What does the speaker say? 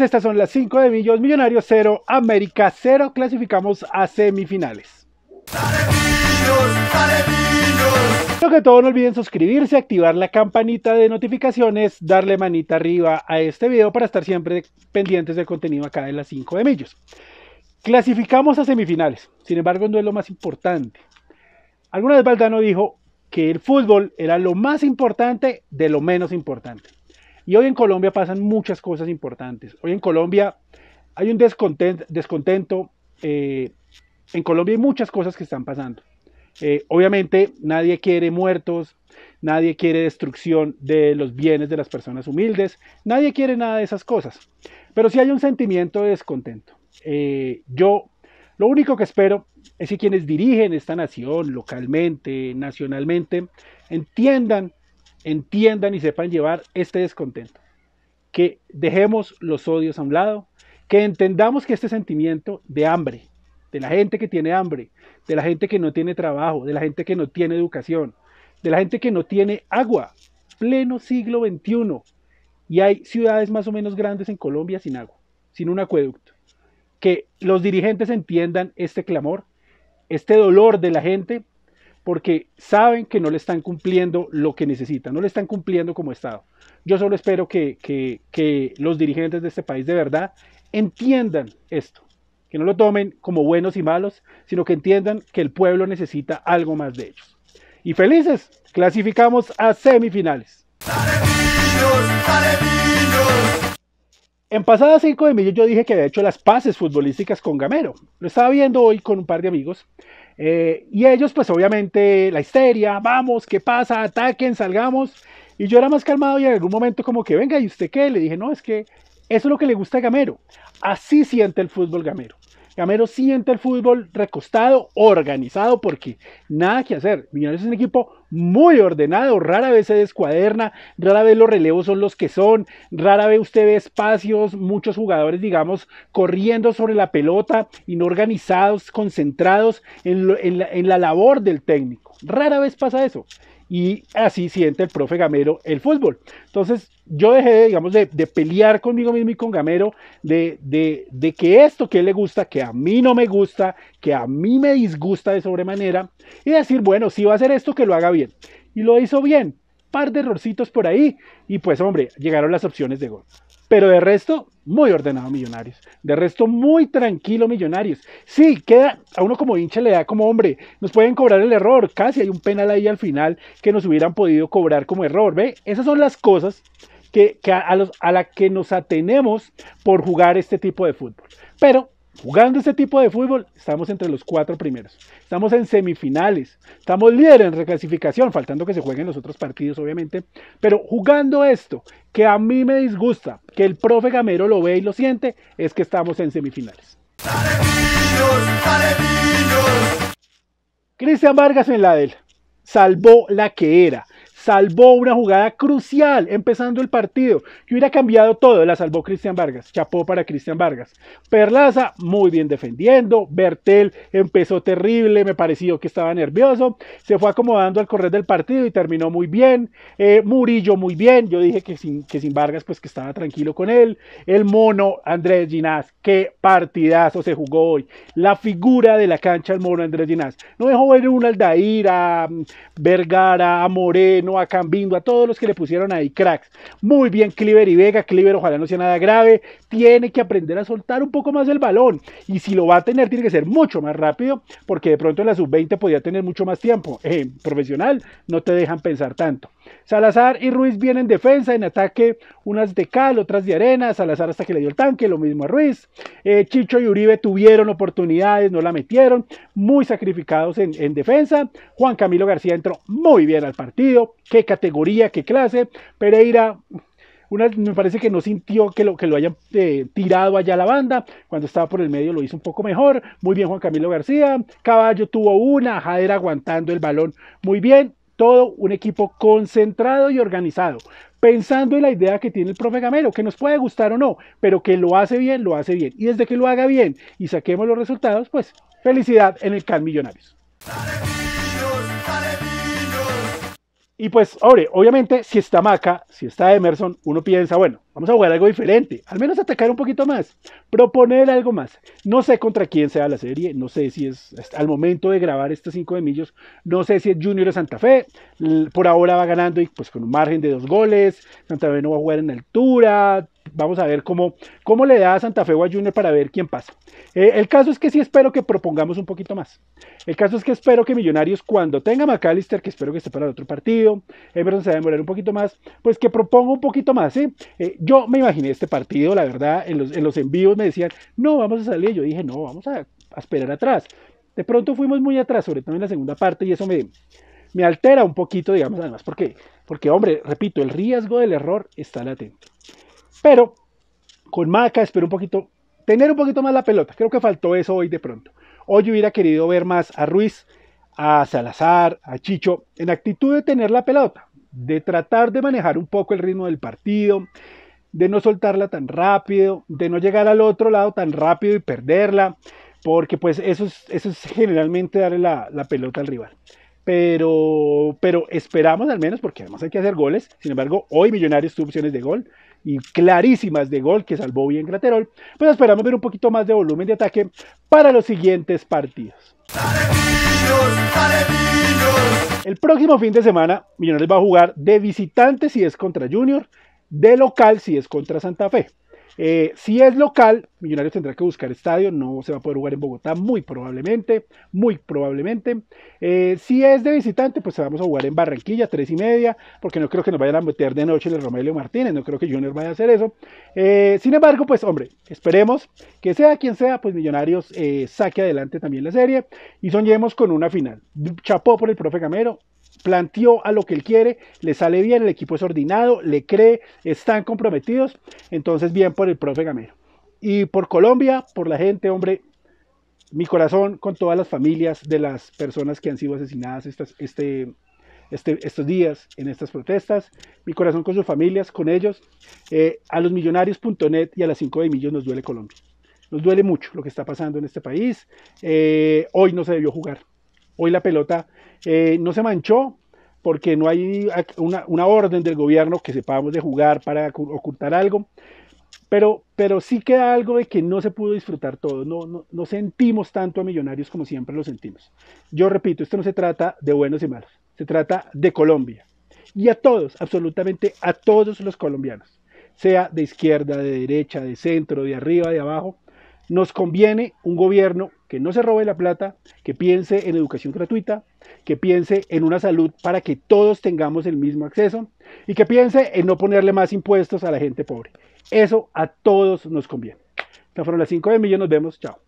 estas son las 5 de Millos, Millonarios 0, América 0, clasificamos a semifinales. ¡Dale, que todo no olviden suscribirse, activar la campanita de notificaciones, darle manita arriba a este video para estar siempre pendientes del contenido acá de las 5 de Millos. Clasificamos a semifinales, sin embargo no es lo más importante. Alguna vez Valdano dijo que el fútbol era lo más importante de lo menos importante. Y hoy en Colombia pasan muchas cosas importantes. Hoy en Colombia hay un descontento, eh, en Colombia hay muchas cosas que están pasando. Eh, obviamente nadie quiere muertos, nadie quiere destrucción de los bienes de las personas humildes, nadie quiere nada de esas cosas. Pero sí hay un sentimiento de descontento. Eh, yo lo único que espero es que quienes dirigen esta nación localmente, nacionalmente, entiendan entiendan y sepan llevar este descontento. Que dejemos los odios a un lado, que entendamos que este sentimiento de hambre, de la gente que tiene hambre, de la gente que no tiene trabajo, de la gente que no tiene educación, de la gente que no tiene agua, pleno siglo XXI. Y hay ciudades más o menos grandes en Colombia sin agua, sin un acueducto. Que los dirigentes entiendan este clamor, este dolor de la gente porque saben que no le están cumpliendo lo que necesitan, no le están cumpliendo como Estado. Yo solo espero que, los dirigentes de este país de verdad entiendan esto, que no lo tomen como buenos y malos, sino que entiendan que el pueblo necesita algo más de ellos. Y felices, clasificamos a semifinales. En pasadas 5 de mayo yo dije que había hecho las pases futbolísticas con Gamero. Lo estaba viendo hoy con un par de amigos eh, y ellos, pues obviamente, la histeria, vamos, ¿qué pasa? Ataquen, salgamos. Y yo era más calmado y en algún momento como que, venga, ¿y usted qué? Le dije, no, es que eso es lo que le gusta a Gamero. Así siente el fútbol Gamero. Camero siente el fútbol recostado, organizado, porque nada que hacer. Millonarios es un equipo muy ordenado, rara vez se descuaderna, rara vez los relevos son los que son, rara vez usted ve espacios, muchos jugadores, digamos, corriendo sobre la pelota, inorganizados, concentrados en la labor del técnico. Rara vez pasa eso y así siente el profe Gamero el fútbol. Entonces yo dejé, digamos, de, pelear conmigo mismo y con Gamero, de, de, que esto que él le gusta, que a mí no me gusta, que a mí me disgusta de sobremanera, y decir, bueno, si va a hacer esto, que lo haga bien. Y lo hizo bien, par de errorcitos por ahí, y pues hombre, llegaron las opciones de gol. Pero de resto, muy ordenado Millonarios. De resto, muy tranquilo Millonarios. Sí, queda, a uno como hincha le da como, hombre, nos pueden cobrar el error, casi hay un penal ahí al final que nos hubieran podido cobrar como error. ¿Ve? Esas son las cosas que, a, a la que nos atenemos por jugar este tipo de fútbol. Pero Jugando este tipo de fútbol, estamos entre los cuatro primeros. Estamos en semifinales. Estamos líderes en reclasificación, faltando que se jueguen los otros partidos, obviamente. Pero jugando esto, que a mí me disgusta, que el profe Gamero lo ve y lo siente, es que estamos en semifinales. Cristian Vargas en la del salvó la que era salvó una jugada crucial empezando el partido que hubiera cambiado todo. La salvó Cristian Vargas, chapó para Cristian Vargas. Perlaza, muy bien defendiendo. Bertel empezó terrible, me pareció que estaba nervioso. Se fue acomodando al correr del partido y terminó muy bien. Eh, Murillo, muy bien. Yo dije que sin, que sin Vargas, pues que estaba tranquilo con él. El mono Andrés Ginás, qué partidazo se jugó hoy. La figura de la cancha, el mono Andrés Ginás. No dejó ver un Aldair, a mm, Vergara, a Moreno, a Cambindo, a todos los que le pusieron ahí cracks. Muy bien Cliver y Vega, Cliver ojalá no sea nada grave, tiene que aprender a soltar un poco más el balón y si lo va a tener tiene que ser mucho más rápido porque de pronto en la sub-20 podía tener mucho más tiempo. Eh, profesional no te dejan pensar tanto. Salazar y Ruiz vienen en defensa, en ataque unas de cal, otras de arena, Salazar hasta que le dio el tanque, lo mismo a Ruiz. Eh, Chicho y Uribe tuvieron oportunidades, no la metieron, muy sacrificados en defensa. Juan Camilo García entró muy bien al partido qué categoría, qué clase. Pereira me parece que no sintió que lo, que lo hayan eh, tirado allá la banda. Cuando estaba por el medio lo hizo un poco mejor. Muy bien Juan Camilo García. Caballo tuvo una. Jader aguantando el balón. Muy bien. Todo un equipo concentrado y organizado. Pensando en la idea que tiene el profe Gamero, que nos puede gustar o no, pero que lo hace bien, lo hace bien. Y desde que lo haga bien y saquemos los resultados, pues felicidad en el CAN Millonarios. Y pues, hombre, obviamente, si está Maca, si está Emerson, uno piensa, bueno, vamos a jugar algo diferente, al menos atacar un poquito más, proponer algo más. No sé contra quién sea la serie, no sé si es al momento de grabar estos cinco de millos, no sé si es Junior o Santa Fe, por ahora va ganando y pues con un margen de dos goles, Santa Fe no va a jugar en altura, vamos a ver cómo, cómo le da a Santa Fe o a Junior para ver quién pasa. Eh, el caso es que sí espero que propongamos un poquito más. El caso es que espero que Millonarios, cuando tenga McAllister, que espero que esté para el otro partido, Emerson se va a demorar un poquito más, pues que proponga un poquito más. Eh, yo me imaginé este partido, la verdad, en los, envíos me decían, no, vamos a salir. Yo dije, no, vamos a, esperar atrás. De pronto fuimos muy atrás, sobre todo en la segunda parte, y eso me, me altera un poquito, digamos, además, porque, porque, hombre, repito, el riesgo del error está latente. Pero con Maca espero un poquito, tener un poquito más la pelota. Creo que faltó eso hoy de pronto. Hoy hubiera querido ver más a Ruiz, a Salazar, a Chicho, en actitud de tener la pelota, de tratar de manejar un poco el ritmo del partido, de no soltarla tan rápido, de no llegar al otro lado tan rápido y perderla, porque pues eso es, eso es generalmente darle la pelota al rival pero, pero esperamos al menos, porque además hay que hacer goles. Sin embargo, hoy Millonarios tuvo opciones de gol y clarísimas de gol que salvó bien Graterol. Pues esperamos ver un poquito más de volumen de ataque para los siguientes partidos. El próximo fin de semana, Millonarios va a jugar de visitante si es contra Junior, de local si es contra Santa Fe. Eh, si es local, Millonarios tendrá que buscar estadio, no se va a poder jugar en Bogotá, muy probablemente, muy probablemente. Eh, si es de visitante, pues vamos a jugar en Barranquilla, tres y media, porque no creo que nos vayan a meter de noche en el Romelio Martínez, no creo que Junior vaya a hacer eso. Eh, sin embargo, pues hombre, esperemos que sea quien sea, pues Millonarios saque adelante también la serie y soñemos con una final. Chapó por el profe Camero, planteó a lo que él quiere, le sale bien, el equipo es ordenado, le cree, están comprometidos. Entonces, bien por el profe Gamero. Y por Colombia, por la gente, hombre, mi corazón con todas las familias de las personas que han sido asesinadas estas, este, este estos días en estas protestas. Mi corazón con sus familias, con ellos. Eh, a los millonarios.net y a las 5 de millón nos duele Colombia. Nos duele mucho lo que está pasando en este país. Eh, hoy no se debió jugar Hoy la pelota eh, no se manchó porque no hay una, orden del gobierno que sepamos de jugar para ocultar algo, pero, pero sí queda algo de que no se pudo disfrutar todo, no, no, no sentimos tanto a Millonarios como siempre lo sentimos. Yo repito, esto no se trata de buenos y malos, se trata de Colombia y a todos, absolutamente a todos los colombianos, sea de izquierda, de derecha, de centro, de arriba, de abajo, nos conviene un gobierno que no se robe la plata, que piense en educación gratuita, que piense en una salud para que todos tengamos el mismo acceso y que piense en no ponerle más impuestos a la gente pobre. Eso a todos nos conviene. Estas fueron las 5 de millón, nos vemos, chao.